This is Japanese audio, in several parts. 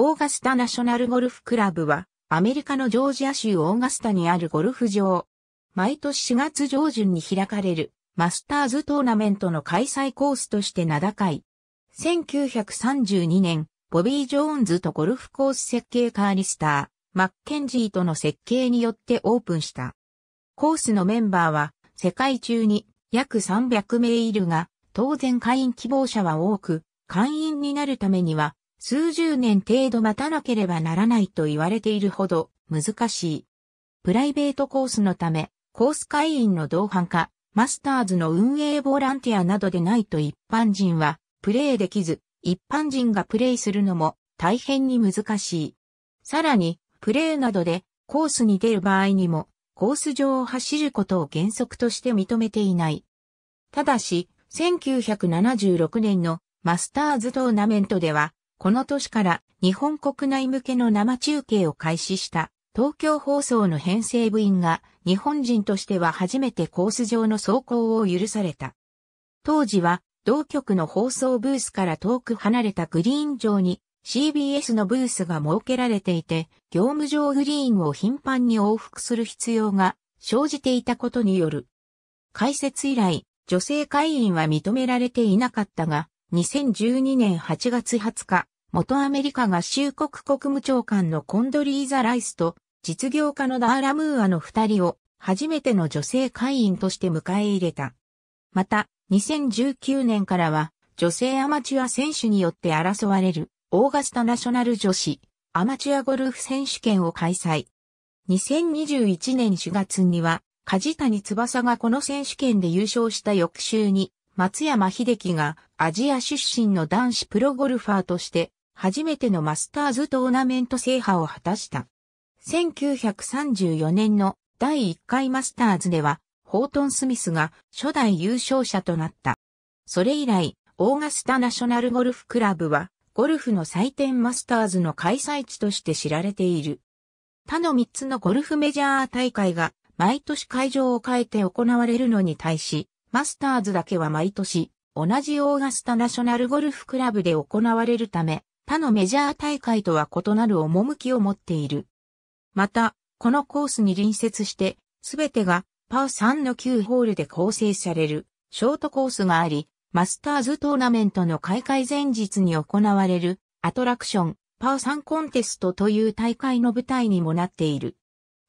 オーガスタナショナルゴルフクラブは、アメリカのジョージア州オーガスタにあるゴルフ場。毎年4月上旬に開かれる、マスターズトーナメントの開催コースとして名高い。1932年、ボビー・ジョーンズとゴルフコース設計カーリスター、マッケンジーとの設計によってオープンした。コースのメンバーは、世界中に約300名いるが、当然会員希望者は多く、会員になるためには、数十年程度待たなければならないと言われているほど難しい。プライベートコースのため、コース会員の同伴か、マスターズの運営ボランティアなどでないと一般人はプレイできず、一般人がプレイするのも大変に難しい。さらに、プレイなどでコースに出る場合にも、コース上を走ることを原則として認めていない。ただし、1976年のマスターズトーナメントでは、この年から日本国内向けの生中継を開始した東京放送の編成部員が日本人としては初めてコース上の走行を許された。当時は同局の放送ブースから遠く離れたグリーン上に CBS のブースが設けられていて、業務上グリーンを頻繁に往復する必要が生じていたことによる。開設以来、女性会員は認められていなかったが、2012年8月20日、元アメリカ合衆国国務長官のコンドリーザ・ライスと実業家のダーラムーアの二人を初めての女性会員として迎え入れた。また、2019年からは女性アマチュア選手によって争われるオーガスタナショナル女子アマチュアゴルフ選手権を開催。2021年4月には梶谷翼がこの選手権で優勝した翌週に松山秀樹がアジア出身の男子プロゴルファーとして初めてのマスターズトーナメント制覇を果たした。1934年の第1回マスターズではホートン・スミスが初代優勝者となった。それ以来、オーガスタ・ナショナル・ゴルフ・クラブはゴルフの祭典マスターズの開催地として知られている。他の3つのゴルフメジャー大会が毎年会場を変えて行われるのに対し、マスターズだけは毎年、同じオーガスタナショナルゴルフクラブで行われるため、他のメジャー大会とは異なる趣を持っている。また、このコースに隣接して、すべてがパー3の9ホールで構成されるショートコースがあり、マスターズトーナメントの開会前日に行われるアトラクションパー3コンテストという大会の舞台にもなっている。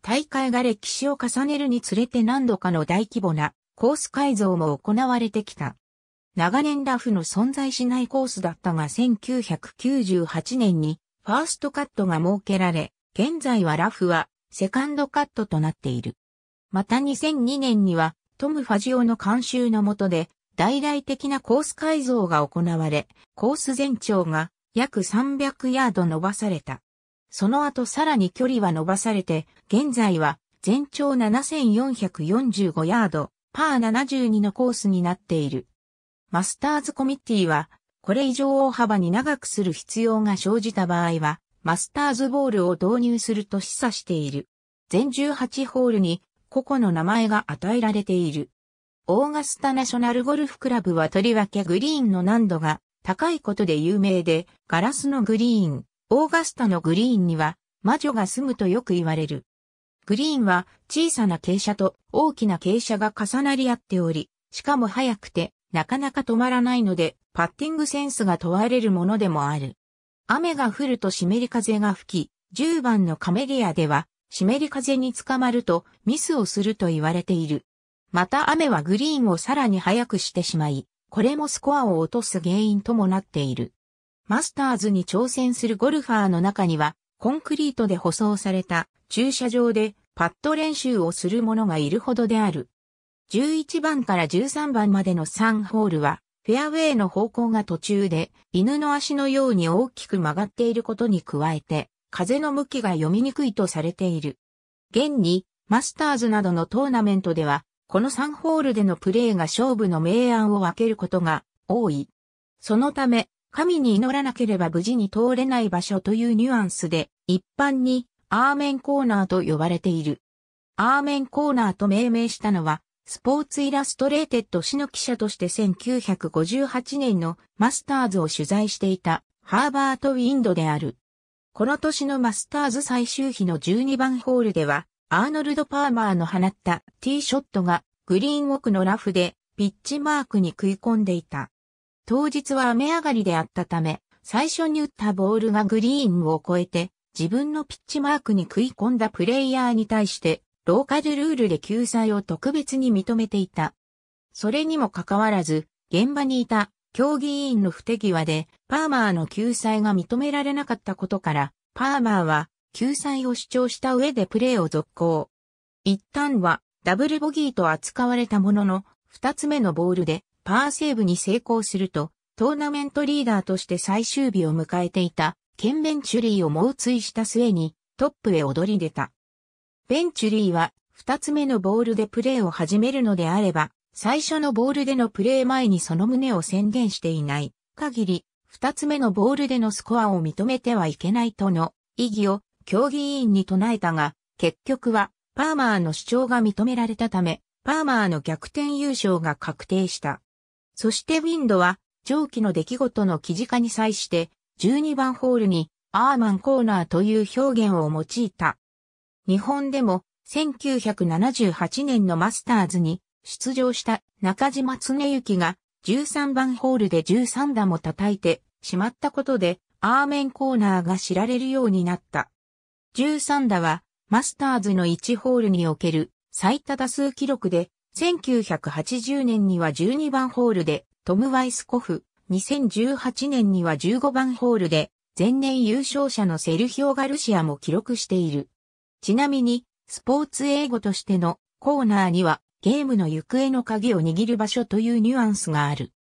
大会が歴史を重ねるにつれて何度かの大規模なコース改造も行われてきた。長年ラフの存在しないコースだったが1998年にファーストカットが設けられ、現在はラフはセカンドカットとなっている。また2002年にはトム・ファジオの監修の下で大々的なコース改造が行われ、コース全長が約300ヤード伸ばされた。その後さらに距離は伸ばされて、現在は全長7445ヤード、パー72のコースになっている。マスターズコミッティは、これ以上大幅に長くする必要が生じた場合は、マスターズボールを導入すると示唆している。全18ホールに個々の名前が与えられている。オーガスタナショナルゴルフクラブはとりわけグリーンの難度が高いことで有名で、ガラスのグリーン、オーガスタのグリーンには魔女が住むとよく言われる。グリーンは小さな傾斜と大きな傾斜が重なり合っており、しかも速くてなかなか止まらないので、パッティングセンスが問われるものでもある。雨が降ると湿り風が吹き、10番のカメリアでは、湿り風につかまるとミスをすると言われている。また雨はグリーンをさらに速くしてしまい、これもスコアを落とす原因ともなっている。マスターズに挑戦するゴルファーの中には、コンクリートで舗装された駐車場でパット練習をする者がいるほどである。11番から13番までの3ホールは、フェアウェイの方向が途中で、犬の足のように大きく曲がっていることに加えて、風の向きが読みにくいとされている。現に、マスターズなどのトーナメントでは、この3ホールでのプレーが勝負の明暗を分けることが多い。そのため、神に祈らなければ無事に通れない場所というニュアンスで、一般にアーメンコーナーと呼ばれている。アーメンコーナーと命名したのは、スポーツイラストレーテッド氏の記者として1958年のマスターズを取材していたハーバート・ウィンドである。この年のマスターズ最終日の12番ホールでは、アーノルド・パーマーの放ったティーショットがグリーン奥のラフでピッチマークに食い込んでいた。当日は雨上がりであったため、最初に打ったボールがグリーンを越えて自分のピッチマークに食い込んだプレイヤーに対して、ローカルルールで救済を特別に認めていた。それにもかかわらず、現場にいた競技委員の不手際で、パーマーの救済が認められなかったことから、パーマーは救済を主張した上でプレーを続行。一旦はダブルボギーと扱われたものの、二つ目のボールでパーセーブに成功すると、トーナメントリーダーとして最終日を迎えていたケン・ベンチュリーを猛追した末にトップへ躍り出た。ベンチュリーは二つ目のボールでプレーを始めるのであれば、最初のボールでのプレー前にその旨を宣言していない限り、二つ目のボールでのスコアを認めてはいけないとの意義を競技委員に唱えたが、結局はパーマーの主張が認められたため、パーマーの逆転優勝が確定した。そしてウィンドは上記の出来事の記事化に際して12番ホールにアーマンコーナーという表現を用いた。日本でも1978年のマスターズに出場した中島恒幸が13番ホールで13打も叩いてしまったことでアーメンコーナーが知られるようになった。13打はマスターズの1ホールにおける最多打数記録で1980年には12番ホールでトム・ワイスコフ、2018年には15番ホールで、前年優勝者のセルヒオ・ガルシアも記録している。ちなみに、スポーツ英語としてのコーナーには、ゲームの行方の鍵を握る場所というニュアンスがある。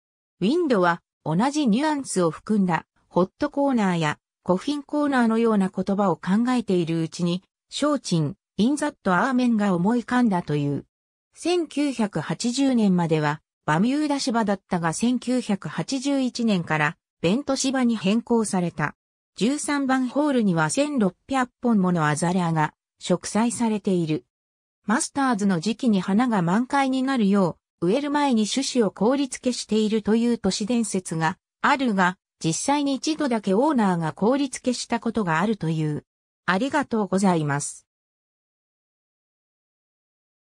ウィンドは同じニュアンスを含んだホットコーナーやコフィンコーナーのような言葉を考えているうちに、チン、インザットアーメンが思い浮かんだという。1980年まではバミューダ芝だったが1981年からベント芝に変更された。13番ホールには1600本ものアザレアが植栽されている。マスターズの時期に花が満開になるよう、植える前に種子を凍り付けしているという都市伝説があるが、実際に一度だけオーナーが凍り付けしたことがあるという。ありがとうございます。